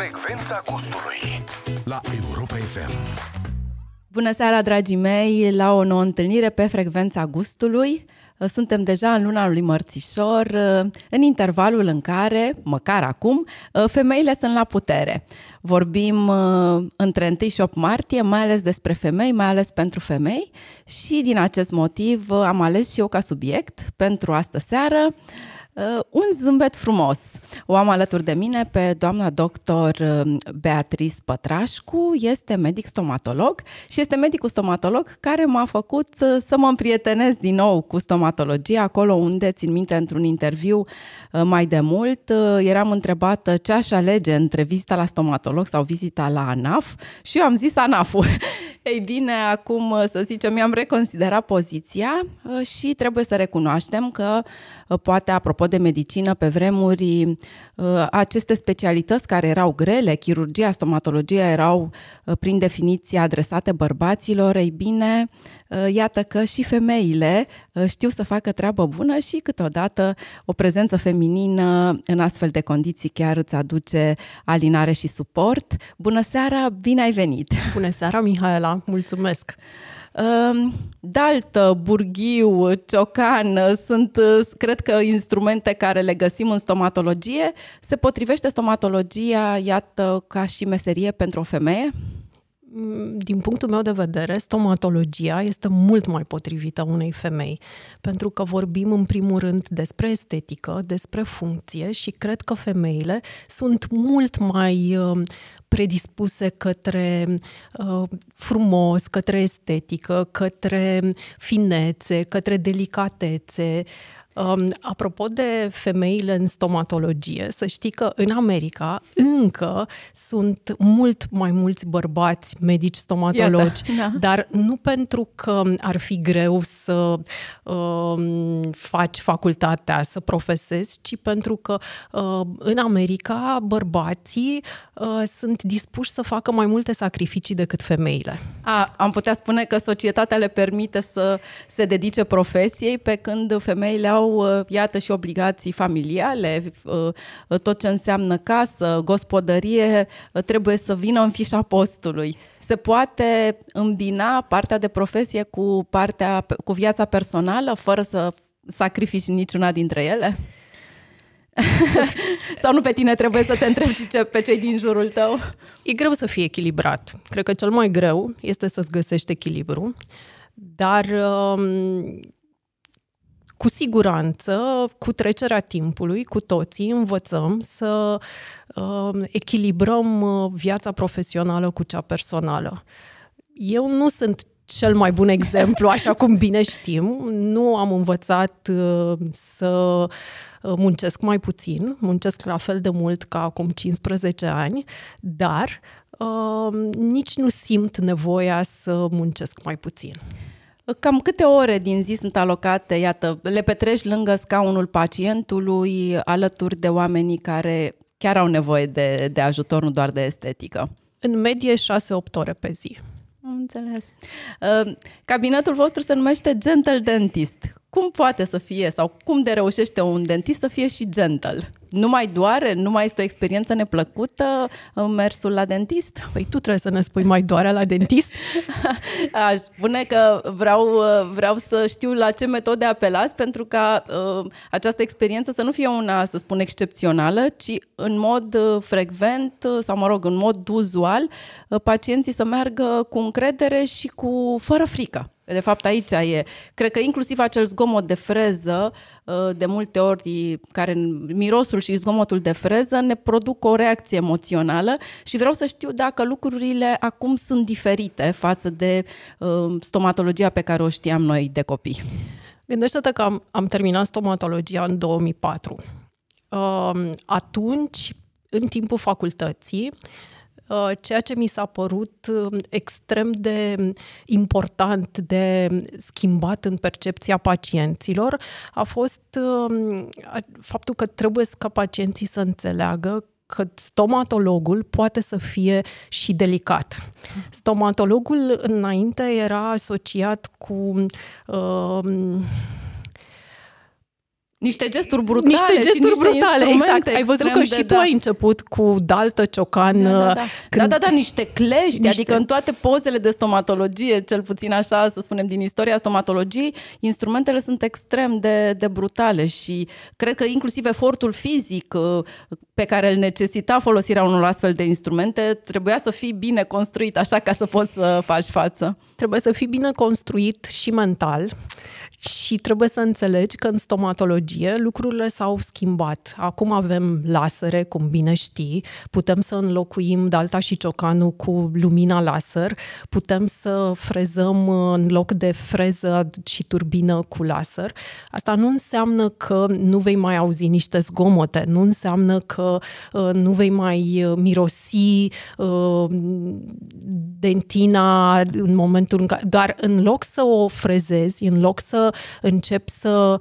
Frecvența gustului La Europa FM Bună seara, dragii mei, la o nouă întâlnire pe Frecvența gustului. Suntem deja în luna lui Mărțișor, în intervalul în care, măcar acum, femeile sunt la putere. Vorbim uh, între 1 și 8 martie, mai ales despre femei, mai ales pentru femei și din acest motiv am ales și eu ca subiect pentru astă seară Uh, un zâmbet frumos. O am alături de mine pe doamna doctor uh, Beatrice Pătrașcu, este medic stomatolog și este medicul stomatolog care m-a făcut uh, să mă împrietenez din nou cu stomatologia, acolo unde, țin minte, într-un interviu mai de mult, eram întrebată ce aș alege între vizita la stomatolog sau vizita la ANAF și eu am zis ANAF-ul. Ei bine, acum să zicem, mi-am reconsiderat poziția și trebuie să recunoaștem că poate, apropo de medicină pe vremuri, uh, aceste specialități care erau grele, chirurgia, stomatologia, erau uh, prin definiție adresate bărbaților, ei bine, uh, iată că și femeile știu să facă treabă bună și câteodată o prezență feminină în astfel de condiții chiar îți aduce alinare și suport. Bună seara, bine ai venit! Bună seara, Mihaela! Mulțumesc! Ehm, daltă, burghiu, ciocan sunt, eh, cred că, instrumente care le găsim în stomatologie. Se potrivește stomatologia, iată, ca și meserie pentru o femeie? Mm, din punctul meu de vedere, stomatologia este mult mai potrivită unei femei, pentru că vorbim în primul rând despre estetică, despre funcție și cred că femeile sunt mult mai eh, predispuse către uh, frumos, către estetică, către finețe, către delicatețe, Um, apropo de femeile în stomatologie, să știi că în America încă sunt mult mai mulți bărbați medici stomatologi, Iată, da. dar nu pentru că ar fi greu să um, faci facultatea, să profesezi, ci pentru că uh, în America bărbații uh, sunt dispuși să facă mai multe sacrificii decât femeile. A, am putea spune că societatea le permite să se dedice profesiei, pe când femeile au au, uh, iată, și obligații familiale, uh, tot ce înseamnă casă, gospodărie, uh, trebuie să vină în fișa postului. Se poate îmbina partea de profesie cu, partea, cu viața personală fără să sacrifici niciuna dintre ele? Sau nu pe tine trebuie să te întrebi ce pe cei din jurul tău? E greu să fii echilibrat. Cred că cel mai greu este să-ți găsești echilibru, dar um, cu siguranță, cu trecerea timpului, cu toții învățăm să uh, echilibrăm uh, viața profesională cu cea personală. Eu nu sunt cel mai bun exemplu, așa cum bine știm. Nu am învățat uh, să uh, muncesc mai puțin, muncesc la fel de mult ca acum 15 ani, dar uh, nici nu simt nevoia să muncesc mai puțin. Cam câte ore din zi sunt alocate, iată, le petreci lângă scaunul pacientului, alături de oamenii care chiar au nevoie de, de ajutor, nu doar de estetică? În medie 6-8 ore pe zi. Am înțeles. Uh, cabinetul vostru se numește Gentle Dentist. Cum poate să fie sau cum de reușește un dentist să fie și gentle? Nu mai doare? Nu mai este o experiență neplăcută mersul la dentist? Păi tu trebuie să ne spui mai doare la dentist? Aș spune că vreau, vreau să știu la ce metode apelați pentru ca uh, această experiență să nu fie una, să spun, excepțională, ci în mod uh, frecvent uh, sau, mă rog, în mod uzual, uh, pacienții să meargă cu încredere și cu fără frică. De fapt, aici e. Cred că inclusiv acel zgomot de freză, ă, de multe ori, care mirosul și zgomotul de freză ne produc o reacție emoțională și vreau să știu dacă lucrurile acum sunt diferite față de ă, stomatologia pe care o știam noi de copii. Gândește-te că am, am terminat stomatologia în 2004. Atunci, în timpul facultății, Uh, ceea ce mi s-a părut um, extrem de um, important de um, schimbat în percepția pacienților a fost faptul că trebuie ca pacienții să înțeleagă că stomatologul poate să fie și delicat. Stomatologul înainte era asociat cu uh, niște gesturi brutale. Niște gesturi niște brutale, exact. Ai văzut că și da. tu ai început cu daltă, ciocan. Da, da, da. Uh, când... da, da, da niște clești, niște... adică în toate pozele de stomatologie, cel puțin așa să spunem din istoria stomatologiei, instrumentele sunt extrem de, de brutale și cred că inclusiv efortul fizic uh, pe care îl necesita folosirea unor astfel de instrumente trebuia să fii bine construit, așa ca să poți să faci față. Trebuie să fii bine construit și mental și trebuie să înțelegi că în stomatologie tehnologie, lucrurile s-au schimbat. Acum avem lasere, cum bine știi, putem să înlocuim Dalta și Ciocanul cu lumina laser, putem să frezăm în loc de freză și turbină cu laser. Asta nu înseamnă că nu vei mai auzi niște zgomote, nu înseamnă că uh, nu vei mai uh, mirosi uh, dentina în momentul în care... Doar în loc să o frezezi, în loc să încep să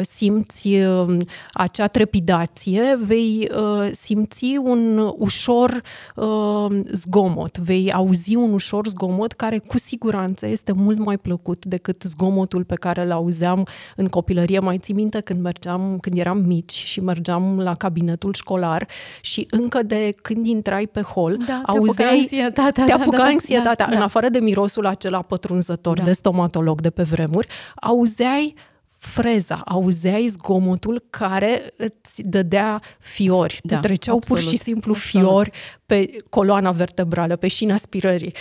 simți simți um, acea trepidație, vei uh, simți un ușor um, zgomot, vei auzi un ușor zgomot care cu siguranță este mult mai plăcut decât zgomotul pe care îl auzeam în copilărie. Mai ții minte când mergeam, când eram mici și mergeam la cabinetul școlar și încă de când intrai pe hol, da, auzeai... Te da, apuca da, da, anxietatea. Da, da. În afară de mirosul acela pătrunzător da. de stomatolog de pe vremuri, auzeai freza, auzeai zgomotul care îți dădea fiori. Te da, treceau absolut, pur și simplu absolut. fiori pe coloana vertebrală, pe șina spirării.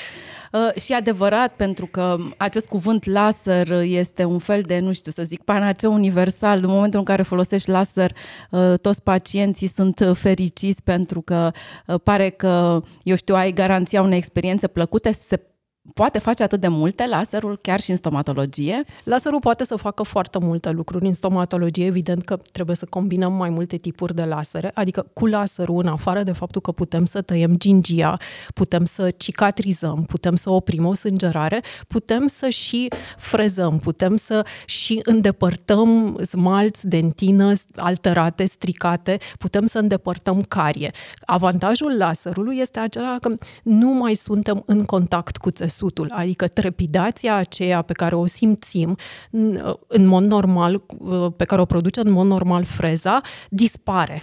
Uh, și adevărat, pentru că acest cuvânt laser este un fel de, nu știu să zic, panaceu universal. În momentul în care folosești laser, uh, toți pacienții sunt uh, fericiți pentru că uh, pare că, eu știu, ai garanția unei experiențe plăcute. Se poate face atât de multe, laserul chiar și în stomatologie? Laserul poate să facă foarte multe lucruri. În stomatologie, evident că trebuie să combinăm mai multe tipuri de lasere, adică cu laserul, în afară de faptul că putem să tăiem gingia, putem să cicatrizăm, putem să oprim o sângerare, putem să și frezăm, putem să și îndepărtăm smalți, dentină, alterate, stricate, putem să îndepărtăm carie. Avantajul laserului este acela că nu mai suntem în contact cu țesutul sutul, adică trepidația aceea pe care o simțim în mod normal, pe care o produce în mod normal freza, dispare.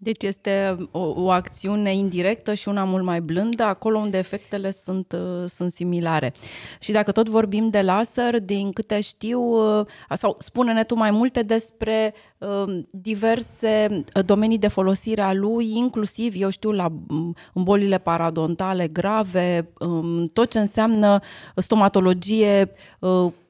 Deci este o, o acțiune indirectă și una mult mai blândă, acolo unde efectele sunt, uh, sunt similare. Și dacă tot vorbim de laser, din câte știu, uh, sau spune-ne tu mai multe despre uh, diverse domenii de folosire a lui, inclusiv, eu știu, la în mm, bolile paradontale grave, um, tot ce înseamnă stomatologie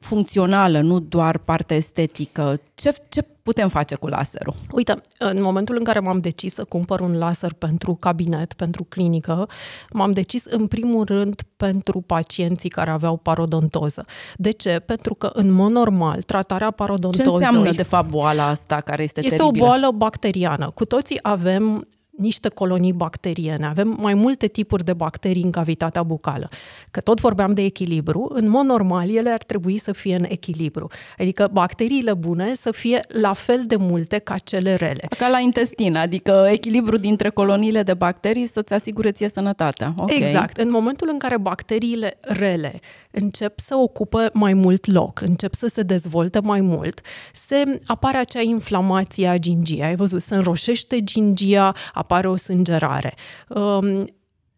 funcțională, nu doar partea estetică. Ce, ce putem face cu laserul? Uite, în momentul în care m-am decis să cumpăr un laser pentru cabinet, pentru clinică, m-am decis în primul rând pentru pacienții care aveau parodontoză. De ce? Pentru că, în mod normal, tratarea parodontozei... Ce înseamnă, de fapt, boala asta care este Este teribilă? o boală bacteriană. Cu toții avem niște colonii bacteriene. Avem mai multe tipuri de bacterii în cavitatea bucală. Că tot vorbeam de echilibru, în mod normal ele ar trebui să fie în echilibru. Adică bacteriile bune să fie la fel de multe ca cele rele. Ca la intestin, adică echilibru dintre coloniile de bacterii să-ți asigure ție sănătatea. Okay. Exact. În momentul în care bacteriile rele încep să ocupă mai mult loc, încep să se dezvolte mai mult, se apare acea inflamație a gingiei. Ai văzut, se înroșește gingia, apare o sângerare. Um,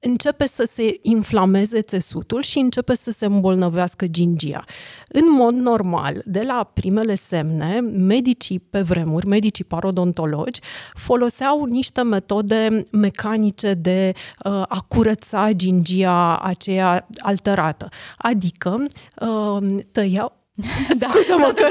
începe să se inflameze țesutul și începe să se îmbolnăvească gingia. În mod normal, de la primele semne, medicii pe vremuri, medicii parodontologi, foloseau niște metode mecanice de uh, a curăța gingia aceea alterată. Adică uh, tăiau, da, Scuză-mă da,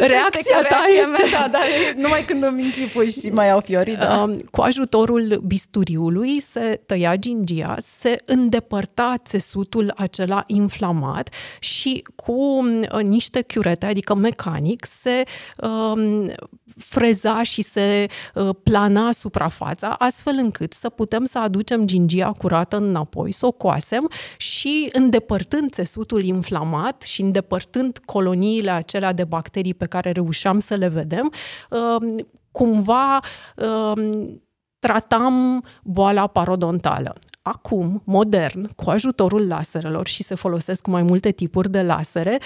da, reacția ta este... Mea, da, dar numai când îmi închipui și mai au fiori. Da. Um, cu ajutorul bisturiului se tăia gingia, se îndepărta țesutul acela inflamat și cu niște chiurete, adică mecanic, se um, freza și se plana suprafața, astfel încât să putem să aducem gingia curată înapoi, să o coasem și îndepărtând țesutul inflamat și îndepărtând sunt coloniile acelea de bacterii pe care reușeam să le vedem, ehm, cumva ehm, tratam boala parodontală. Acum, modern, cu ajutorul laserelor și se folosesc mai multe tipuri de lasere,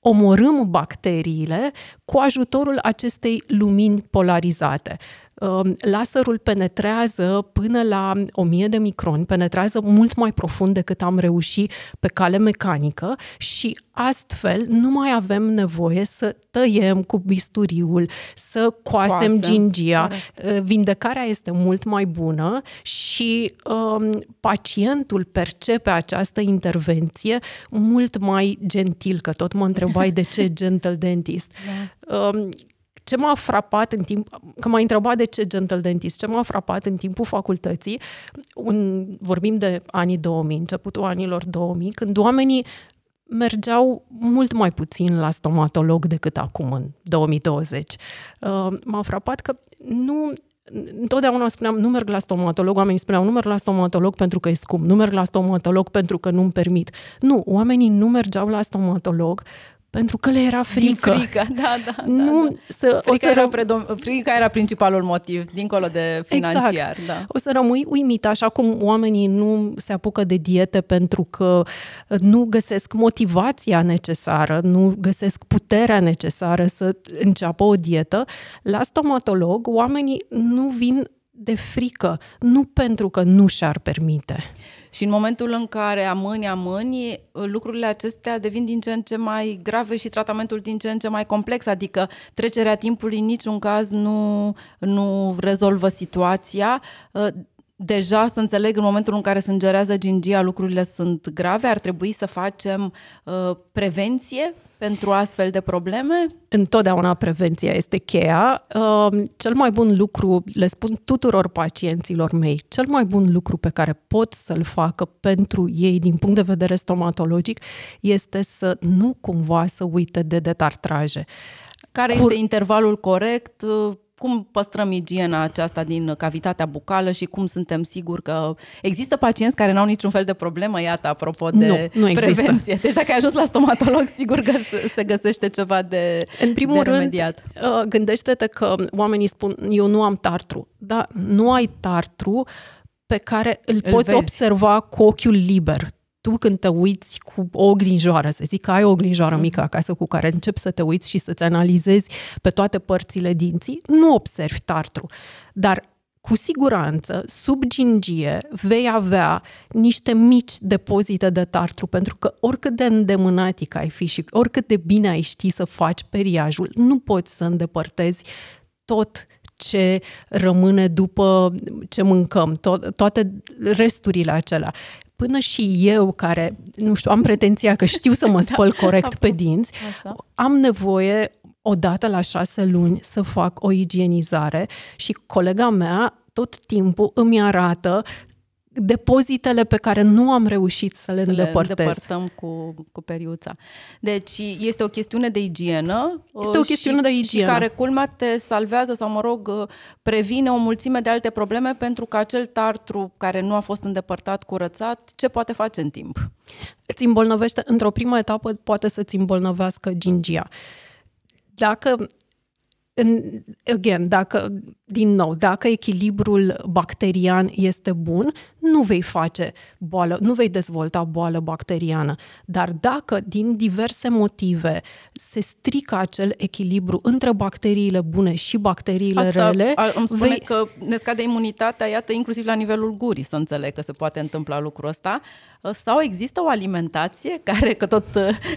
omorâm bacteriile cu ajutorul acestei lumini polarizate. Um, laserul penetrează până la 1000 de microni, penetrează mult mai profund decât am reușit pe cale mecanică și astfel nu mai avem nevoie să tăiem cu bisturiul, să coasem Coase. gingia. Da. Uh, vindecarea este mult mai bună și um, pacientul percepe această intervenție mult mai gentil, că tot mă întrebai de ce gentle dentist. Da. Um, ce m-a frapat în timp, că m-a întrebat de ce Gentle Dentist, ce m-a frapat în timpul facultății, un, vorbim de anii 2000, începutul anilor 2000, când oamenii mergeau mult mai puțin la stomatolog decât acum, în 2020. Uh, m-a frapat că nu întotdeauna spuneam, nu merg la stomatolog, oamenii spuneau, nu merg la stomatolog pentru că e scump, nu merg la stomatolog pentru că nu-mi permit. Nu, oamenii nu mergeau la stomatolog pentru că le era frică. Din frică, da, da, da. Nu, da, da. Să, frica, o să era predom- frica era principalul motiv, dincolo de exact. financiar. Exact. Da. O să rămâi uimit, așa cum oamenii nu se apucă de diete pentru că nu găsesc motivația necesară, nu găsesc puterea necesară să înceapă o dietă. La stomatolog, oamenii nu vin de frică, nu pentru că nu și-ar permite. Și în momentul în care amâni, amâni, lucrurile acestea devin din ce în ce mai grave și tratamentul din ce în ce mai complex, adică trecerea timpului în niciun caz nu, nu rezolvă situația, deja să înțeleg în momentul în care sângerează gingia lucrurile sunt grave, ar trebui să facem uh, prevenție pentru astfel de probleme? Întotdeauna prevenția este cheia. Uh, cel mai bun lucru, le spun tuturor pacienților mei, cel mai bun lucru pe care pot să-l facă pentru ei din punct de vedere stomatologic este să nu cumva să uite de detartraje. Care Cur- este intervalul corect? Uh, cum păstrăm igiena aceasta din cavitatea bucală și cum suntem siguri că există pacienți care nu au niciun fel de problemă, iată, apropo de nu, nu există. prevenție. Deci dacă ai ajuns la stomatolog, sigur că se găsește ceva de În primul de rând, remediat. Uh, gândește-te că oamenii spun, eu nu am tartru. Da, nu ai tartru pe care îl, îl poți vezi. observa cu ochiul liber tu când te uiți cu o glinjoară, să zic că ai o glinjoară mică mhm. acasă cu care începi să te uiți și să-ți analizezi pe toate părțile dinții, nu observi tartru. Dar cu siguranță, sub gingie, vei avea niște mici depozite de tartru, pentru că oricât de îndemânatic ai fi și oricât de bine ai ști să faci periajul, nu poți să îndepărtezi tot ce rămâne după ce mâncăm, to- toate resturile acelea până și eu, care, nu știu, am pretenția că știu să mă da. spăl da. corect pe dinți, Așa. am nevoie o dată la șase luni să fac o igienizare și colega mea tot timpul îmi arată depozitele pe care nu am reușit să le să îndepărtez. Le îndepărtăm cu, cu periuța. Deci este o chestiune de igienă. Este o uh, chestiune și, de igienă. Și care culmea te salvează sau, mă rog, uh, previne o mulțime de alte probleme pentru că acel tartru care nu a fost îndepărtat, curățat, ce poate face în timp? Îți îmbolnăvește, într-o primă etapă poate să-ți îmbolnăvească gingia. Dacă, again, dacă din nou, dacă echilibrul bacterian este bun, nu vei face boală, nu vei dezvolta boală bacteriană. Dar dacă din diverse motive se strică acel echilibru între bacteriile bune și bacteriile Asta rele, a, îmi spune vei... că ne scade imunitatea, iată, inclusiv la nivelul gurii, să înțeleg că se poate întâmpla lucrul ăsta. Sau există o alimentație care, că tot,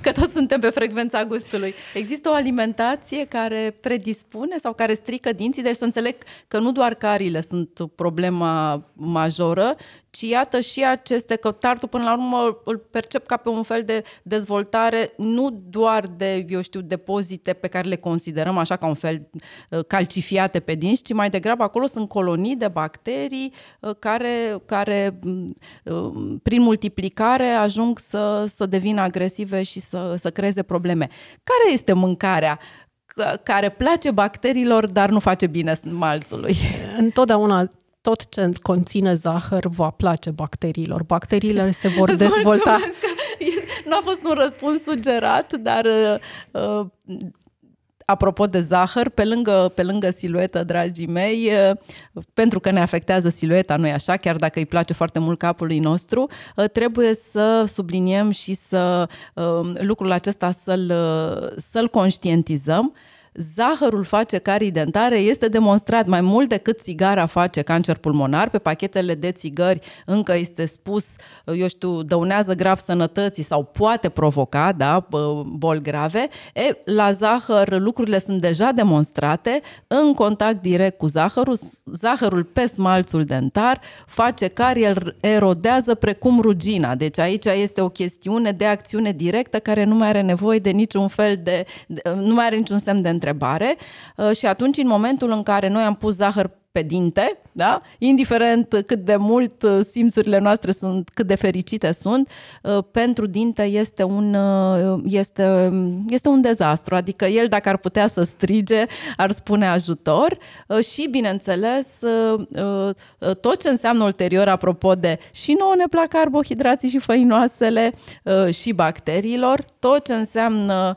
că tot suntem pe frecvența gustului, există o alimentație care predispune sau care strică dinții, deci să înțeleg că nu doar carile sunt problema majoră, ci iată și aceste, că tartul până la urmă îl percep ca pe un fel de dezvoltare, nu doar de, eu știu, depozite pe care le considerăm așa ca un fel uh, calcifiate pe dinți, ci mai degrabă acolo sunt colonii de bacterii uh, care, care mm, uh, prin multiplicare ajung să, să devină agresive și să, să creeze probleme. Care este mâncarea care place bacteriilor, dar nu face bine malțului. Întotdeauna tot ce conține zahăr va place bacteriilor. Bacteriile se vor dezvolta. Nu a fost un răspuns sugerat, dar uh, uh apropo de zahăr, pe lângă, pe lângă siluetă, dragii mei, pentru că ne afectează silueta, nu așa, chiar dacă îi place foarte mult capului nostru, trebuie să subliniem și să lucrul acesta să-l, să-l conștientizăm Zahărul face carii dentare este demonstrat mai mult decât țigara face cancer pulmonar. Pe pachetele de țigări încă este spus, eu știu, dăunează grav sănătății sau poate provoca da, boli grave. E, la zahăr lucrurile sunt deja demonstrate în contact direct cu zahărul. Zahărul pe smalțul dentar face carii, el erodează precum rugina. Deci aici este o chestiune de acțiune directă care nu mai are nevoie de niciun fel de, de nu mai are niciun semn de întrebare întrebare uh, și atunci în momentul în care noi am pus zahăr pe dinte, da? indiferent cât de mult uh, simțurile noastre sunt, cât de fericite sunt, uh, pentru dinte este un, este, este un dezastru. Adică el, dacă ar putea să strige, ar spune ajutor și, bineînțeles, tot ce înseamnă ulterior, apropo de și nouă ne plac carbohidrații și făinoasele și bacteriilor, tot ce înseamnă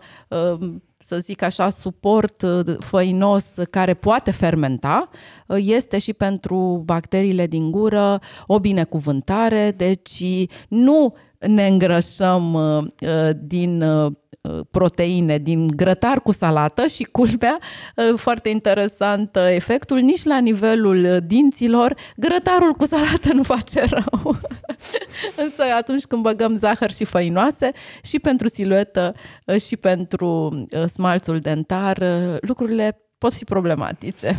să zic așa, suport uh, făinos care poate fermenta, uh, este și pentru bacteriile din gură o binecuvântare, deci nu ne îngrășăm uh, uh, din uh, proteine, din grătar cu salată și culpea, foarte interesant efectul, nici la nivelul dinților, grătarul cu salată nu face rău. Însă atunci când băgăm zahăr și făinoase, și pentru siluetă, și pentru smalțul dentar, lucrurile pot fi problematice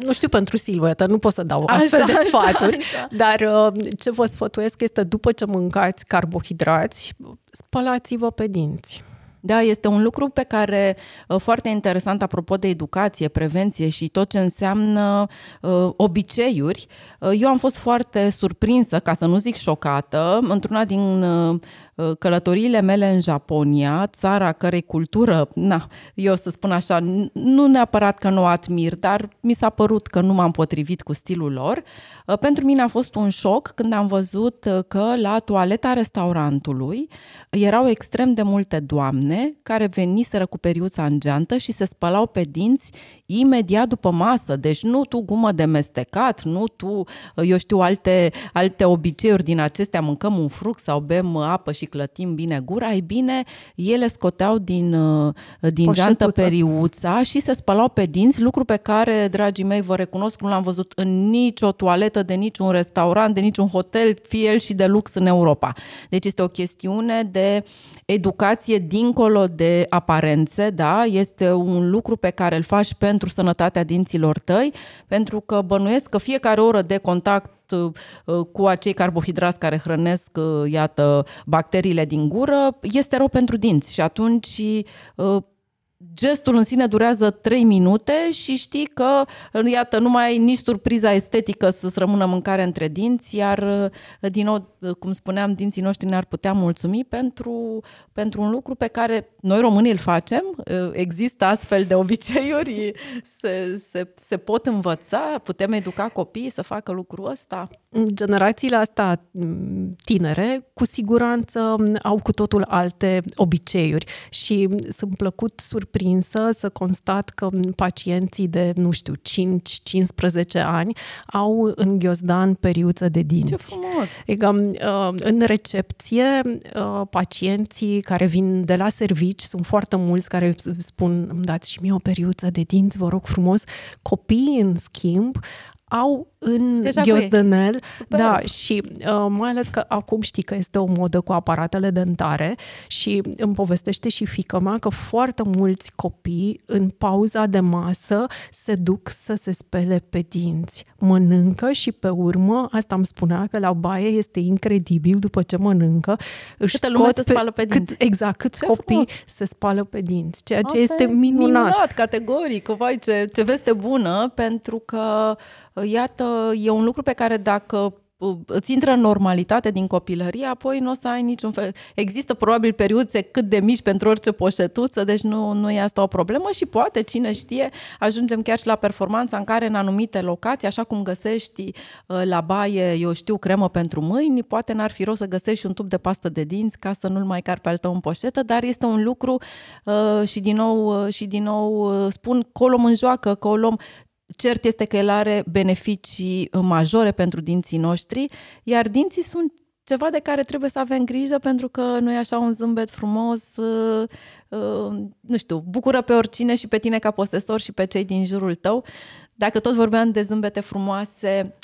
nu știu pentru silhuetă, nu pot să dau așa, astfel de sfaturi, așa, așa. dar uh, ce vă sfătuiesc este după ce mâncați carbohidrați, spălați-vă pe dinți. Da, este un lucru pe care uh, foarte interesant apropo de educație, prevenție și tot ce înseamnă uh, obiceiuri. Uh, eu am fost foarte surprinsă, ca să nu zic șocată, într-una din uh, Uh, călătoriile mele în Japonia, țara cărei cultură, na, eu să spun așa, nu neapărat că nu o admir, dar mi s-a părut că nu m-am potrivit cu stilul lor. Uh, pentru mine a fost un șoc când am văzut uh, că la toaleta restaurantului erau extrem de multe doamne care veniseră cu periuța în geantă și se spălau pe dinți imediat după masă. Deci nu tu gumă de mestecat, nu tu, eu știu, alte, alte obiceiuri din acestea, mâncăm un fruct sau bem apă și clătim bine gura, ei bine, ele scoteau din, uh, din geantă periuța și se spălau pe dinți, lucru pe care, dragii mei, vă recunosc, nu l-am văzut în nicio toaletă, de niciun restaurant, de niciun hotel, fie el și de lux în Europa. Deci este o chestiune de educație dincolo de aparențe, da? Este un lucru pe care îl faci pentru sănătatea dinților tăi, pentru că bănuiesc că fiecare oră de contact Uh, uh, cu acei carbohidrați care hrănesc, uh, iată, bacteriile din gură, este rău pentru dinți și atunci gestul în sine durează 3 minute și știi că, iată, nu mai ai nici surpriza estetică să-ți rămână mâncare între dinți, iar, uh, din nou, uh, cum spuneam, dinții noștri ne-ar putea mulțumi pentru, pentru un lucru pe care noi românii îl facem. Uh, există astfel de obiceiuri, se, se, se pot învăța, putem educa copiii să facă lucrul ăsta. Generațiile astea mm, tinere, cu siguranță, mm, au cu totul alte obiceiuri și mm, sunt plăcut surprins surprinsă să constat că pacienții de, nu știu, 5-15 ani au în ghiozdan periuță de dinți. Ce frumos! Adică, în recepție, uh, pacienții care vin de la servici, sunt foarte mulți care spun, îmi dați și mie o periuță de dinți, vă rog frumos. Copiii, în schimb, au în deci ghiosdănel. Da, și uh, mai ales că acum știi că este o modă cu aparatele dentare și îmi povestește și fică mea că foarte mulți copii în pauza de masă se duc să se spele pe dinți. Mănâncă și pe urmă, asta îmi spunea că la baie este incredibil după ce mănâncă, își Câtă lume se spală pe dinți. Cât, exact, cât ce copii frumos. se spală pe dinți, ceea ce asta este minunat. minunat. categoric, vai ce, ce veste bună, pentru că iată e un lucru pe care dacă uh, îți intră în normalitate din copilărie, apoi nu o să ai niciun fel. Există probabil periuțe cât de mici pentru orice poșetuță, deci nu, nu e asta o problemă și poate, cine știe, ajungem chiar și la performanța în care în anumite locații, așa cum găsești uh, la baie, eu știu, cremă pentru mâini, poate n-ar fi rost să găsești un tub de pastă de dinți ca să nu-l mai car pe altă în poșetă, dar este un lucru uh, și din nou, și din nou spun că o luăm în joacă, că o luăm Cert este că el are beneficii uh, majore pentru dinții noștri, iar dinții sunt ceva de care trebuie să avem grijă pentru că nu e așa un zâmbet frumos, uh, uh, nu știu, bucură pe oricine și pe tine ca posesor și pe cei din jurul tău. Dacă tot vorbeam de zâmbete frumoase,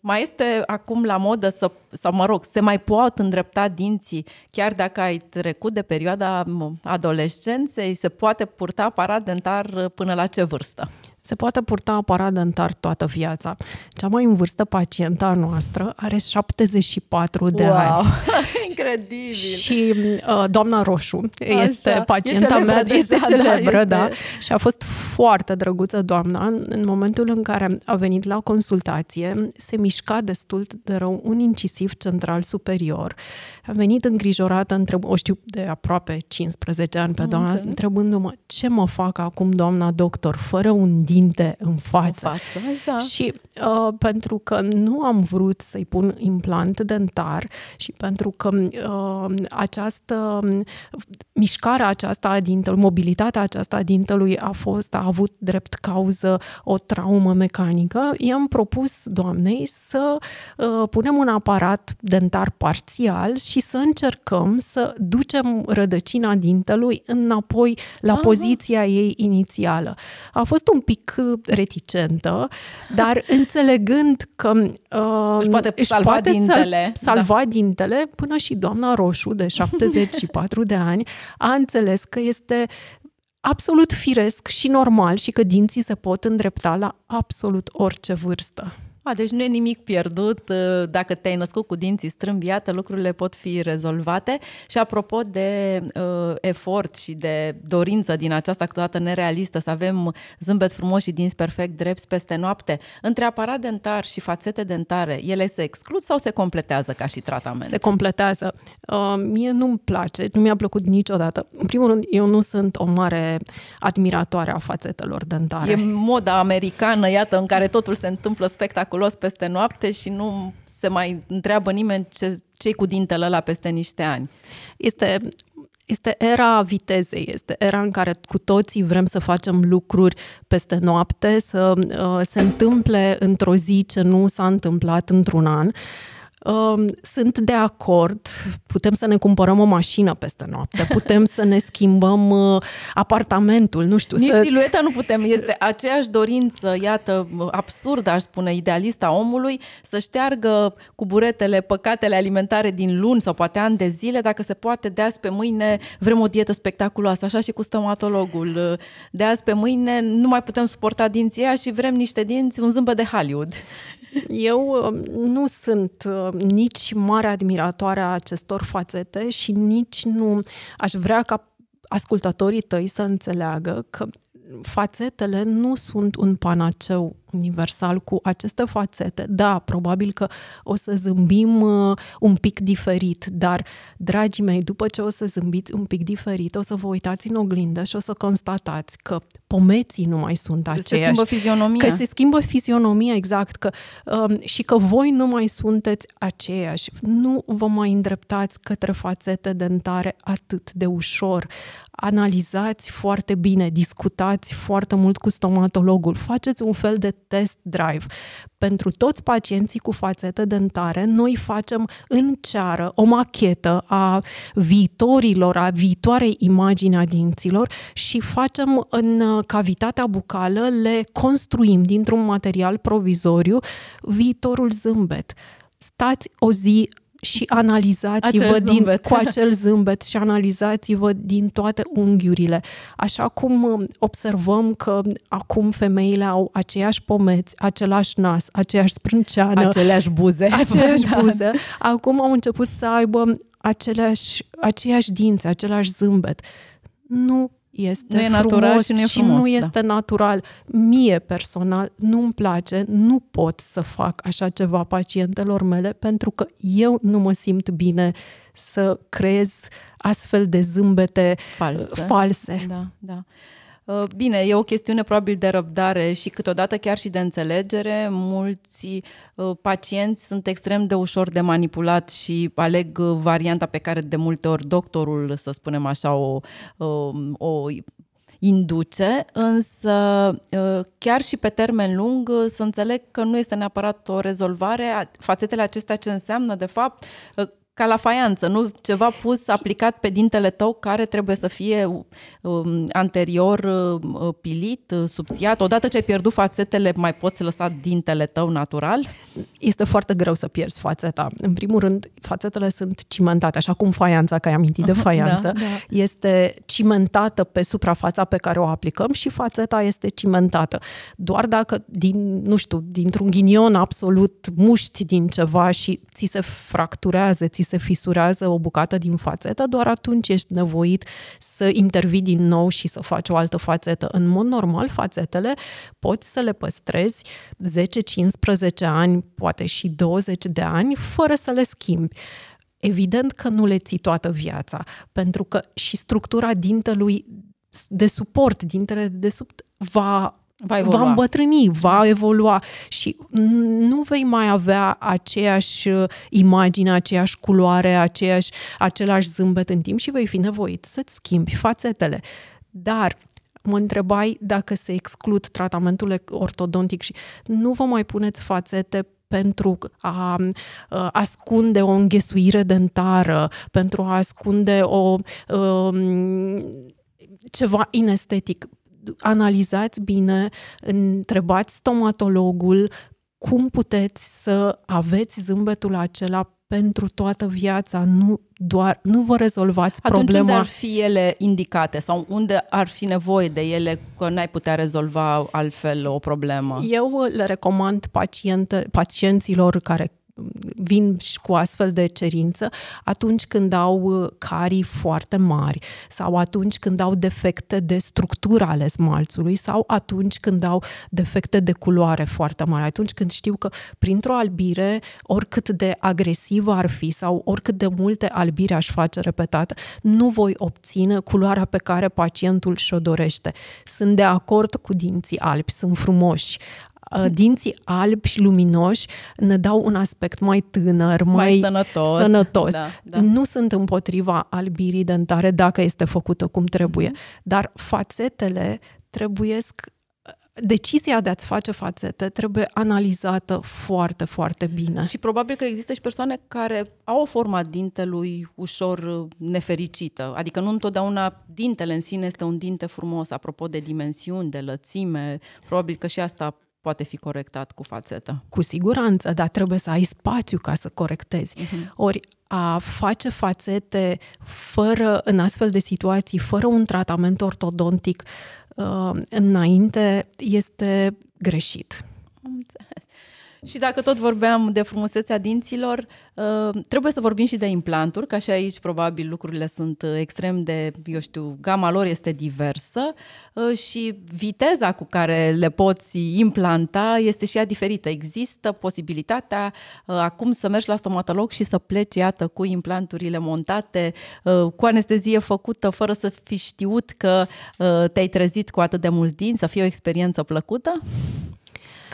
mai este acum la modă să, sau mă rog, se mai pot îndrepta dinții chiar dacă ai trecut de perioada adolescenței, se poate purta aparat dentar până la ce vârstă? se poate purta aparat dentar toată viața. Cea mai în vârstă pacienta noastră are 74 de wow. ani. Incredibil! Și uh, doamna Roșu Așa. este pacienta este celebră, mea, de este celebră, da, este... da. Și a fost foarte drăguță doamna. În momentul în care a venit la consultație, se mișca destul de rău un incisiv central superior. A venit îngrijorată, întreb, o știu de aproape 15 ani pe doamna, întrebându-mă ce mă fac acum doamna doctor, fără un dinte în față. În față așa. Și uh, pentru că nu am vrut să-i pun implant dentar și pentru că Um, această um, mișcarea aceasta a dintelui, mobilitatea aceasta a dintelui a fost, a avut drept cauză o traumă mecanică, i-am propus doamnei să uh, punem un aparat dentar parțial și să încercăm să ducem rădăcina dintelui înapoi la Aha. poziția ei inițială. A fost un pic reticentă, dar înțelegând că uh, își poate, își salva poate dintele. salva da. dintele până și și doamna Roșu, de 74 de ani, a înțeles că este absolut firesc și normal și că dinții se pot îndrepta la absolut orice vârstă. A, deci nu e nimic pierdut. Uh, dacă te-ai născut cu dinții iată, lucrurile pot fi rezolvate. Și apropo de uh, efort și de dorință din această câteodată nerealistă, să avem zâmbet frumos și dinți perfect drepți peste noapte, între aparat dentar și fațete dentare, ele se exclud sau se completează ca și tratament? Se completează. Uh, mie nu-mi place, nu mi-a plăcut niciodată. În primul rând, eu nu sunt o mare admiratoare a fațetelor dentare. E moda americană, iată, în care totul se întâmplă spectacol miraculos peste noapte și nu se mai întreabă nimeni ce, ce cu dintele ăla peste niște ani. Este este era vitezei, este era în care cu toții vrem să facem lucruri peste noapte, să uh, se întâmple într-o zi ce nu s-a întâmplat într-un an. Uh, sunt de acord, putem să ne cumpărăm o mașină peste noapte, putem să ne schimbăm uh, apartamentul, nu știu. Nici să... silueta nu putem, este aceeași dorință, iată, absurdă, aș spune, idealista omului, să șteargă cu buretele păcatele alimentare din luni sau poate ani de zile, dacă se poate, de azi pe mâine vrem o dietă spectaculoasă, așa și cu stomatologul. De azi pe mâine nu mai putem suporta dinții și vrem niște dinți, un zâmbet de Hollywood. Eu um, nu sunt um, nici mare admiratoare a acestor fațete și nici nu aș vrea ca ascultătorii tăi să înțeleagă că fațetele nu sunt un panaceu universal cu aceste fațete. Da, probabil că o să zâmbim uh, un pic diferit, dar, dragii mei, după ce o să zâmbiți un pic diferit, o să vă uitați în oglindă și o să constatați că pomeții nu mai sunt aceiași. Se schimbă fizionomia. Că se schimbă fizionomia, exact, că, um, și că voi nu mai sunteți aceiași. Nu vă mai îndreptați către fațete dentare atât de ușor. Analizați foarte bine, discutați foarte mult cu stomatologul, faceți un fel de test drive. Pentru toți pacienții cu fațetă dentare, noi facem în ceară o machetă a viitorilor, a viitoarei imagini a dinților și facem în uh, cavitatea bucală, le construim dintr-un material provizoriu viitorul zâmbet. Stați o zi și analizați-vă acel din, cu acel zâmbet și analizați-vă din toate unghiurile. Așa cum um, observăm că acum femeile au aceiași pomeți, același nas, aceeași sprânceană, aceleași buze, aceleași da. buze, acum au început să aibă aceleași, aceiași dinți, același zâmbet. Nu este nu e natural și nu e frumos. Și nu da. este natural. Mie personal nu-mi place, nu pot să fac așa ceva pacientelor mele pentru că eu nu mă simt bine să creez astfel de zâmbete false. Uh, false. Da, da. Uh, bine, e o chestiune probabil de răbdare și câteodată chiar și de înțelegere. Mulți uh, pacienți sunt extrem de ușor de manipulat și aleg uh, varianta pe care de multe ori doctorul, să spunem așa, o, um, o induce, însă chiar și pe termen lung să înțeleg că nu este neapărat o rezolvare. Fațetele acestea ce înseamnă, de fapt, ca la faianță, nu ceva pus, aplicat pe dintele tău care trebuie să fie um, anterior uh, pilit, uh, subțiat. Odată ce ai pierdut fațetele, mai poți lăsa dintele tău natural? Este foarte greu să pierzi fațeta. În primul rând, fațetele sunt cimentate, așa cum faianța, că ai amintit de da, faianță, da, da. este cimentată pe suprafața pe care o aplicăm și fațeta este cimentată. Doar dacă, din, nu știu, dintr-un ghinion absolut muști din ceva și ți se fracturează, ți se fisurează o bucată din fațetă, doar atunci ești nevoit să intervii din nou și să faci o altă fațetă. În mod normal, fațetele poți să le păstrezi 10-15 ani, poate și 20 de ani, fără să le schimbi. Evident că nu le ții toată viața, pentru că și structura dintelui de suport, dintele de sub, va va, evolua. va îmbătrâni, va evolua și nu vei mai avea aceeași uh, imagine, aceeași culoare, aceeași, același zâmbet în timp și vei fi nevoit să-ți schimbi fațetele. Dar mă întrebai dacă se exclud tratamentul ortodontic și nu vă mai puneți fațete pentru a, a uh, ascunde o înghesuire dentară, pentru a ascunde o um, ceva inestetic analizați bine, întrebați stomatologul cum puteți să aveți zâmbetul acela pentru toată viața, nu doar, nu vă rezolvați Atunci problema. Atunci unde ar fi ele indicate sau unde ar fi nevoie de ele că n-ai putea rezolva altfel o problemă? Eu le recomand paciente, pacienților care vin și cu astfel de cerință atunci când au uh, carii foarte mari sau atunci când au defecte de structură ale smalțului sau atunci când au defecte de culoare foarte mari, atunci când știu că printr-o albire, oricât de agresivă ar fi sau oricât de multe albire aș face repetată nu voi obține culoarea pe care pacientul și-o dorește. Sunt de acord cu dinții albi, sunt frumoși, Uh, dinții albi, și luminoși, ne dau un aspect mai tânăr, mai, mai sănătos. sănătos. Da, da. Nu sunt împotriva albirii dentare dacă este făcută cum trebuie, mhm. dar fațetele trebuie decizia de a-ți face fațete trebuie analizată foarte, foarte bine. Și probabil că există și persoane care au o formă a dintelui ușor uh, nefericită. Adică nu întotdeauna dintele în sine este un dinte frumos. Apropo de dimensiuni, de lățime, probabil că și asta poate fi corectat cu fațetă. Cu siguranță, dar trebuie să ai spațiu ca să corectezi. Uh-huh. Ori a face fațete fără, în astfel de situații, fără un tratament ortodontic uh, înainte, este greșit. Și dacă tot vorbeam de frumusețea dinților, uh, trebuie să vorbim și de implanturi, că și aici probabil lucrurile sunt uh, extrem de, eu știu, gama lor este diversă uh, și viteza cu care le poți implanta este și ea diferită. Există posibilitatea acum să mergi la stomatolog și să pleci, iată, cu implanturile montate, cu anestezie făcută, fără să fi știut că te-ai trezit cu atât de mulți dinți, să fie o experiență plăcută?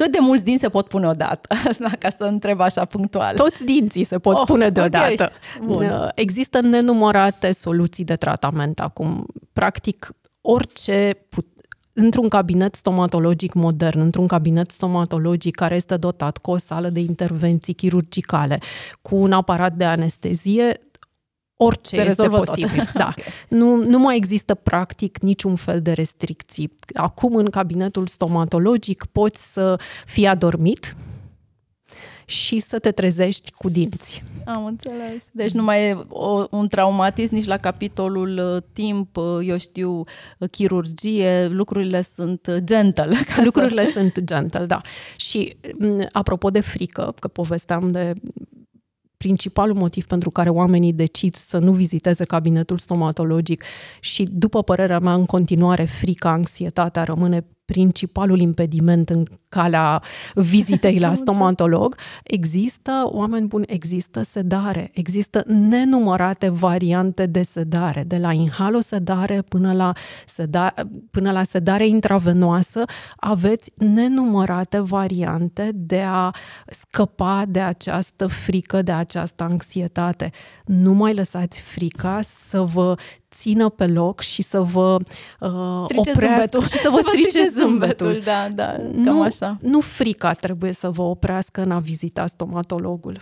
Cât de mulți dinți se pot pune odată? Ca să întreb așa punctual. Toți dinții se pot oh, pune deodată. Okay. Bun. Uh, există nenumărate soluții de tratament acum. Practic, orice put- într-un cabinet stomatologic modern, într-un cabinet stomatologic care este dotat cu o sală de intervenții chirurgicale, cu un aparat de anestezie, orice se este posibil. Tot. Da. okay. nu, nu mai există practic niciun fel de restricții. Acum în cabinetul stomatologic poți să fii adormit, și să te trezești cu dinți. Am înțeles. Deci nu mai e o, un traumatism nici la capitolul uh, timp, uh, eu știu, uh, chirurgie, lucrurile sunt gentle. Ca lucrurile să... sunt gentle, da. Și mm, apropo de frică, că povesteam de principalul motiv pentru care oamenii decid să nu viziteze cabinetul stomatologic și, după părerea mea, în continuare, frica, anxietatea rămâne principalul impediment în calea vizitei la stomatolog. Există, oameni buni, există sedare, există nenumărate variante de sedare, de la inhalosedare până la, sedare până la sedare intravenoasă, aveți nenumărate variante de a scăpa de această frică, de această anxietate. Nu mai lăsați frica să vă țină pe loc și să vă uh, strice oprească zâmbetul. și să vă, strice, strice zâmbetul. zâmbetul. Da, da, cam nu, așa. Nu frica trebuie să vă oprească în a vizita stomatologul.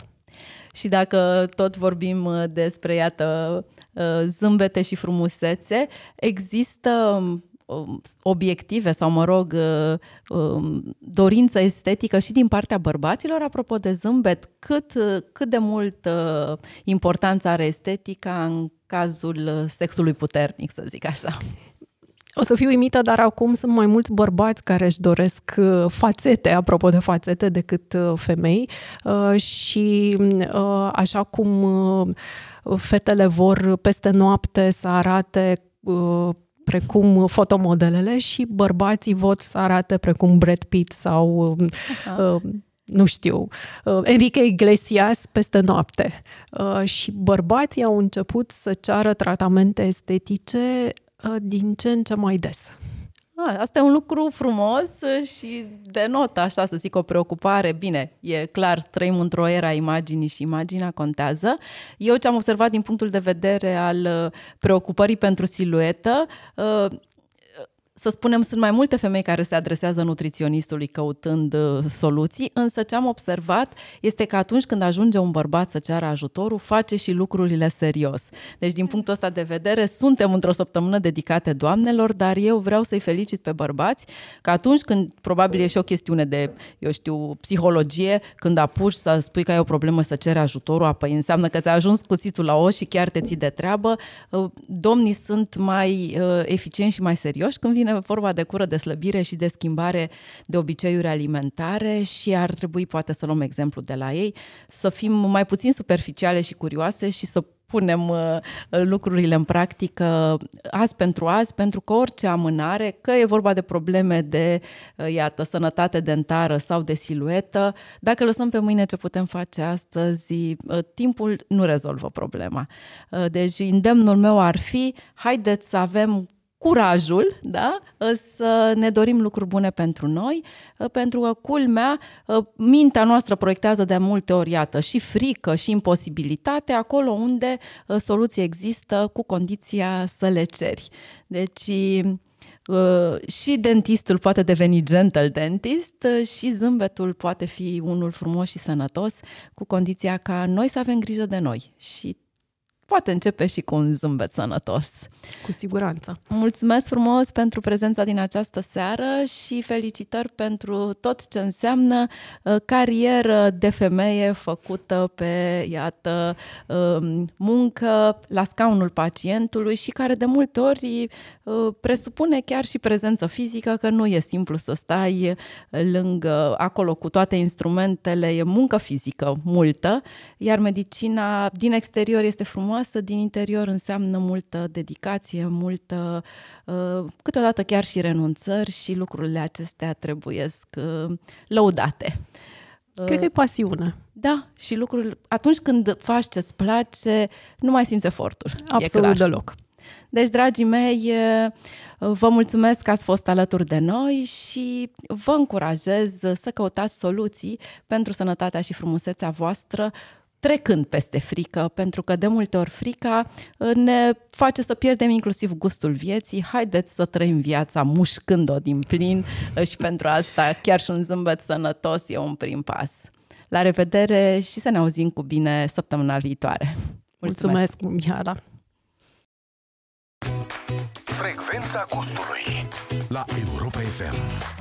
Și dacă tot vorbim uh, despre, iată, uh, zâmbete și frumusețe, există um, Um, obiective sau, mă rog, uh, um, dorință estetică și din partea bărbaților, apropo de zâmbet, cât, uh, cât de mult uh, importanță are estetica în cazul sexului puternic, să zic așa? O să fiu uimită, dar acum sunt mai mulți bărbați care își doresc fațete, apropo de fațete, decât femei și așa cum fetele vor peste noapte să arate precum fotomodelele și bărbații vor să arate precum Brad Pitt sau uh, nu știu, uh, Enrique Iglesias peste noapte. Uh, și bărbații au început să ceară tratamente estetice uh, din ce în ce mai des. A, asta e un lucru frumos uh, și denotă, așa să zic, o preocupare. Bine, e clar, trăim într-o era imaginii și imaginea contează. Eu ce am observat din punctul de vedere al uh, preocupării pentru siluetă, uh, să spunem, sunt mai multe femei care se adresează nutriționistului căutând uh, soluții, însă ce am observat este că atunci când ajunge un bărbat să ceară ajutorul, face și lucrurile serios. Deci, din punctul ăsta de vedere, suntem într-o săptămână dedicată doamnelor, dar eu vreau să-i felicit pe bărbați că atunci când, probabil e și o chestiune de, eu știu, psihologie, când apuci să spui că ai o problemă să ceri ajutorul, apoi înseamnă că ți-a ajuns cuțitul la o și chiar te ții de treabă, uh, domnii sunt mai uh, eficienți și mai serioși când vine vine vorba de cură de slăbire și de schimbare de obiceiuri alimentare și ar trebui poate să luăm exemplu de la ei, să fim mai puțin superficiale și curioase și să punem uh, lucrurile în practică azi pentru azi, pentru că orice amânare, că e vorba de probleme de, uh, iată, sănătate dentară sau de siluetă, dacă lăsăm pe mâine ce putem face astăzi, uh, timpul nu rezolvă problema. Deci îndemnul meu ar fi, haideți să avem curajul da? Uh, să ne dorim lucruri bune pentru noi, uh, pentru că culmea, uh, mintea noastră proiectează de multe ori, iată, și frică și imposibilitate acolo unde soluții există cu condiția să le ceri. Deci și dentistul poate deveni gentle dentist și zâmbetul poate fi unul frumos și sănătos cu condiția ca noi să avem grijă de noi și poate începe și cu un zâmbet sănătos. Cu siguranță. Mulțumesc frumos pentru prezența din această seară și felicitări pentru tot ce înseamnă uh, carieră de femeie făcută pe, iată, um, muncă la scaunul pacientului și care de multe ori uh, presupune chiar și prezență fizică, că nu e simplu să stai lângă acolo cu toate instrumentele, e muncă fizică multă, iar medicina din exterior este frumoasă frumoasă din interior înseamnă multă dedicație, multă, uh, câteodată chiar și renunțări și lucrurile acestea trebuie uh, lăudate. Uh, Cred că e pasiune. Da, și lucrul atunci când faci ce-ți place, nu mai simți efortul. Absolut deloc. Deci, dragii mei, vă mulțumesc că ați fost alături de noi și vă încurajez să căutați soluții pentru sănătatea și frumusețea voastră trecând peste frică, pentru că de multe ori frica uh, ne face să pierdem inclusiv gustul vieții. Haideți să trăim viața mușcând-o din plin uh, și pentru asta chiar și un zâmbet sănătos e un prim pas. La revedere și să ne auzim cu bine săptămâna viitoare. Mulțumesc, Mulțumesc Mihaela! Frecvența gustului la Europa FM.